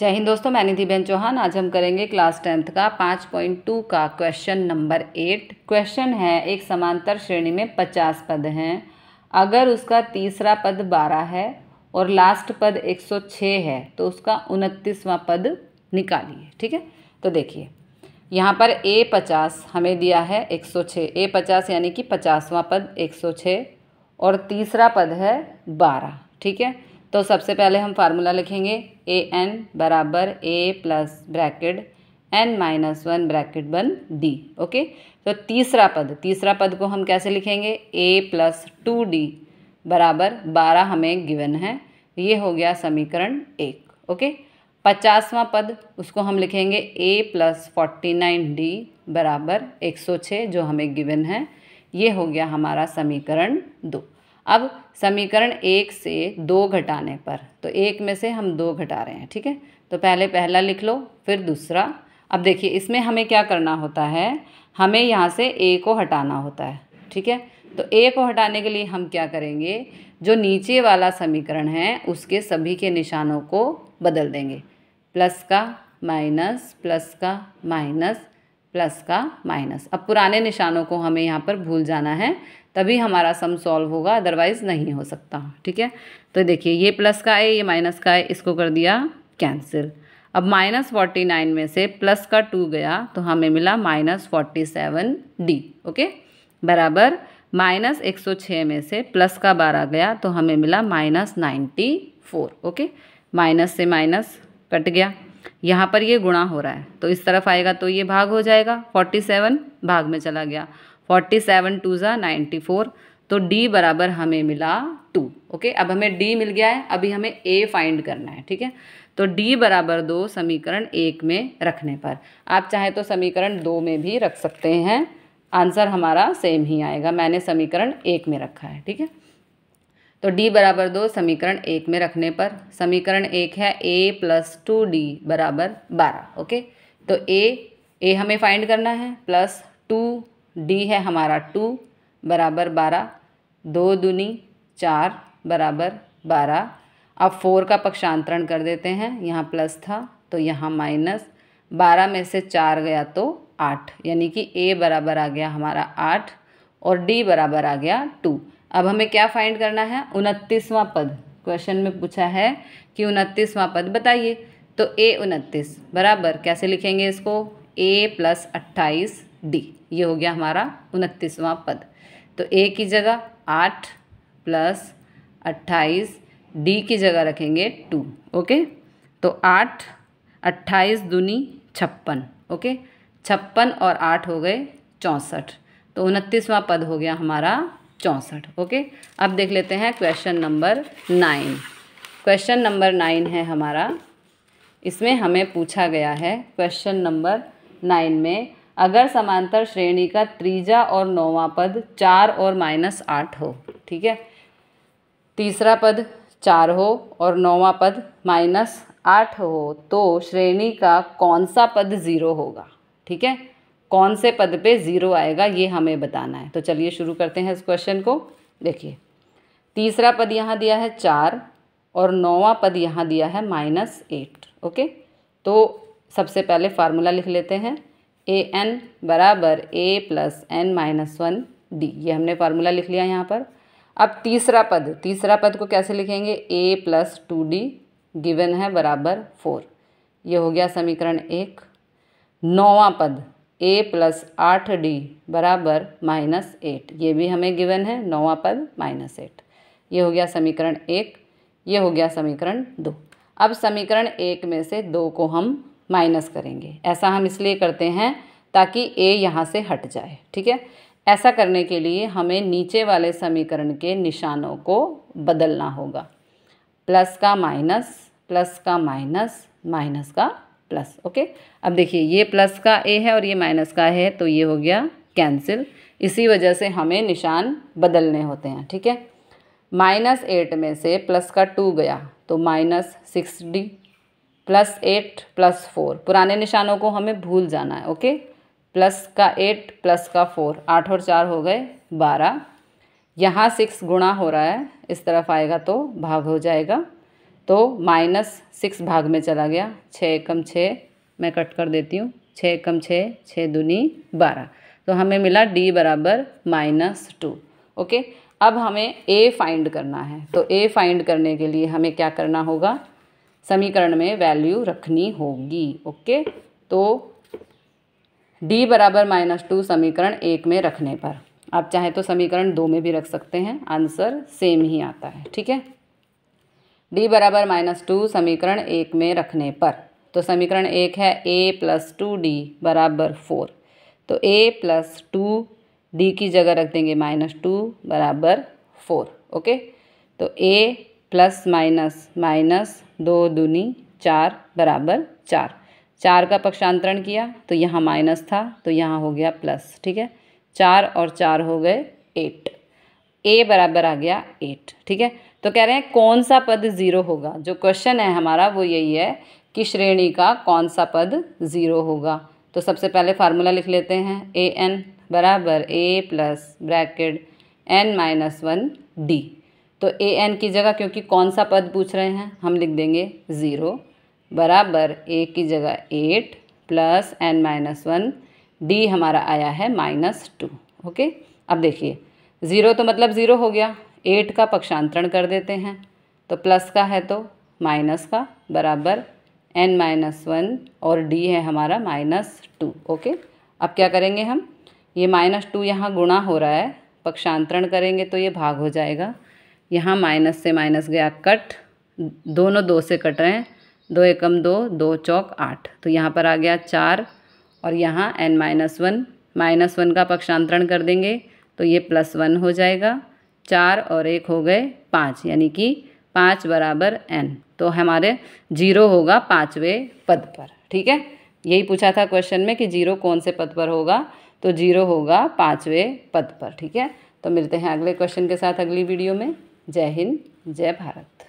जय हिंद दोस्तों मैं निधि बेन चौहान आज हम करेंगे क्लास टेंथ का पाँच पॉइंट टू का क्वेश्चन नंबर एट क्वेश्चन है एक समांतर श्रेणी में पचास पद हैं अगर उसका तीसरा पद बारह है और लास्ट पद एक सौ छः है तो उसका उनतीसवां पद निकालिए ठीक है तो देखिए यहाँ पर ए पचास हमें दिया है एक सौ छः ए पचास यानी कि पचासवां पद एक सौ छः और तीसरा पद है बारह ठीक है तो सबसे पहले हम फार्मूला लिखेंगे ए एन बराबर A plus bracket N minus one bracket one D okay तो तीसरा पद तीसरा पद को हम कैसे लिखेंगे ए प्लस टू डी बराबर बारह हमें गिवन है ये हो गया समीकरण एक ओके पचासवा पद उसको हम लिखेंगे A plus forty nine D बराबर एक सौ छः जो हमें गिवन है ये हो गया हमारा समीकरण दो अब समीकरण एक से दो घटाने पर तो एक में से हम दो घटा रहे हैं ठीक है तो पहले पहला लिख लो फिर दूसरा अब देखिए इसमें हमें क्या करना होता है हमें यहाँ से ए को हटाना होता है ठीक है तो ए को हटाने के लिए हम क्या करेंगे जो नीचे वाला समीकरण है उसके सभी के निशानों को बदल देंगे प्लस का माइनस प्लस का माइनस प्लस का माइनस अब पुराने निशानों को हमें यहाँ पर भूल जाना है तभी हमारा सम सॉल्व होगा अदरवाइज़ नहीं हो सकता ठीक है तो देखिए ये प्लस का है ये माइनस का है इसको कर दिया कैंसिल अब माइनस फोर्टी नाइन में से प्लस का टू गया तो हमें मिला minus forty seven D okay बराबर माइनस एक सौ छः में से प्लस का बारह गया तो हमें मिला minus ninety four okay minus से माइनस कट गया यहाँ पर ये गुणा हो रहा है तो इस तरफ आएगा तो ये भाग हो जाएगा फोर्टी सेवन भाग में चला गया फोर्टी सेवन टू ज़ा नाइन्टी फोर तो डी बराबर हमें मिला टू ओके अब हमें डी मिल गया है अभी हमें ए फाइंड करना है ठीक है तो डी बराबर दो समीकरण एक में रखने पर आप चाहे तो समीकरण दो में भी रख सकते हैं आंसर हमारा सेम ही आएगा मैंने समीकरण एक में रखा है ठीक है तो d बराबर दो समीकरण एक में रखने पर समीकरण एक है a प्लस टू डी बराबर बारह ओके तो a a हमें फाइंड करना है प्लस टू डी है हमारा टू बराबर बारह दो दुनी चार बराबर बारह अब फोर का पक्षांतरण कर देते हैं यहाँ प्लस था तो यहाँ माइनस बारह में से चार गया तो आठ यानी कि a बराबर आ गया हमारा आठ और d बराबर आ गया टू अब हमें क्या फाइंड करना है उनतीसवां पद क्वेश्चन में पूछा है कि उनतीसवां पद बताइए तो ए उनतीस बराबर कैसे लिखेंगे इसको ए प्लस अट्ठाईस डी ये हो गया हमारा उनतीसवां पद तो ए की जगह आठ प्लस अट्ठाईस डी की जगह रखेंगे टू ओके तो आठ अट्ठाईस दूनी छप्पन ओके छप्पन और आठ हो गए चौंसठ तो उनतीसवां पद हो गया हमारा चौंसठ ओके अब देख लेते हैं question number nine question number nine है हमारा इसमें हमें पूछा गया है क्वेश्चन नंबर नाइन में अगर समांतर श्रेणी का त्रीजा और नौवा पद चार और माइनस आठ हो ठीक है तीसरा पद चार हो और नौवा पद माइनस आठ हो तो श्रेणी का कौन सा पद ज़ीरो होगा ठीक है कौन से पद पे ज़ीरो आएगा ये हमें बताना है तो चलिए शुरू करते हैं इस क्वेश्चन को देखिए तीसरा पद यहाँ दिया है चार और नौवा पद यहाँ दिया है माइनस एट ओके तो सबसे पहले फार्मूला लिख लेते हैं ए एन बराबर A plus N minus one D ये हमने फार्मूला लिख लिया यहाँ पर अब तीसरा पद तीसरा पद को कैसे लिखेंगे A plus two D given है बराबर फोर ये हो गया समीकरण एक नौवा पद ए प्लस आठ डी बराबर माइनस एट ये भी हमें गिवन है नौवा पद माइनस एट ये हो गया समीकरण एक ये हो गया समीकरण दो अब समीकरण एक में से दो को हम माइनस करेंगे ऐसा हम इसलिए करते हैं ताकि ए यहाँ से हट जाए ठीक है ऐसा करने के लिए हमें नीचे वाले समीकरण के निशानों को बदलना होगा प्लस का माइनस प्लस का माइनस माइनस का प्लस ओके अब देखिए ये प्लस का ए है और ये माइनस का है तो ये हो गया कैंसिल इसी वजह से हमें निशान बदलने होते हैं ठीक है माइनस एट में से प्लस का टू गया तो minus six D plus eight plus four पुराने निशानों को हमें भूल जाना है ओके प्लस का एट प्लस का फोर आठ और चार हो गए बारह यहाँ सिक्स गुणा हो रहा है इस तरफ आएगा तो भाग हो जाएगा तो माइनस सिक्स भाग में चला गया छः एकम छः मैं कट कर देती हूँ छः एकम छः छः दूनी बारह तो हमें मिला डी बराबर माइनस टू ओके अब हमें ए फाइंड करना है तो ए फाइंड करने के लिए हमें क्या करना होगा समीकरण में वैल्यू रखनी होगी ओके तो डी बराबर माइनस टू समीकरण एक में रखने पर आप चाहे तो समीकरण दो में भी रख सकते हैं आंसर सेम ही आता है ठीक है डी बराबर माइनस टू समीकरण एक में रखने पर तो समीकरण एक है ए प्लस टू डी बराबर फोर तो ए प्लस टू डी की जगह रख देंगे माइनस टू बराबर फोर ओके तो ए प्लस माइनस माइनस दो दूनी चार बराबर चार चार का पक्षांतरण किया तो यहाँ माइनस था तो यहाँ हो गया प्लस ठीक है चार और चार हो गए एट ए बराबर आ गया एट ठीक है तो कह रहे हैं कौन सा पद ज़ीरो होगा जो क्वेश्चन है हमारा वो यही है कि श्रेणी का कौन सा पद ज़ीरो होगा तो सबसे पहले फार्मूला लिख लेते हैं ए एन बराबर A plus bracket N minus one D तो ए एन की जगह क्योंकि कौन सा पद पूछ रहे हैं हम लिख देंगे ज़ीरो बराबर ए की जगह eight plus N minus one D हमारा आया है माइनस टू ओके अब देखिए ज़ीरो तो मतलब ज़ीरो हो गया एट का पक्षांतरण कर देते हैं तो प्लस का है तो माइनस का बराबर एन माइनस वन और डी है हमारा माइनस टू ओके अब क्या करेंगे हम ये माइनस टू यहाँ गुणा हो रहा है पक्षांतरण करेंगे तो ये भाग हो जाएगा यहाँ माइनस से माइनस गया कट दोनों दो से कट रहे हैं दो एकम दो दो चौक आठ तो यहाँ पर आ गया चार और यहाँ N minus one minus one का पक्षांतरण कर देंगे तो ये प्लस वन हो जाएगा चार और एक हो गए पाँच यानी कि पाँच बराबर एन तो हमारे जीरो होगा पाँचवें पद पर ठीक है यही पूछा था क्वेश्चन में कि जीरो कौन से पद पर होगा तो जीरो होगा पाँचवें पद पर ठीक है तो मिलते हैं अगले क्वेश्चन के साथ अगली वीडियो में जय हिंद जय भारत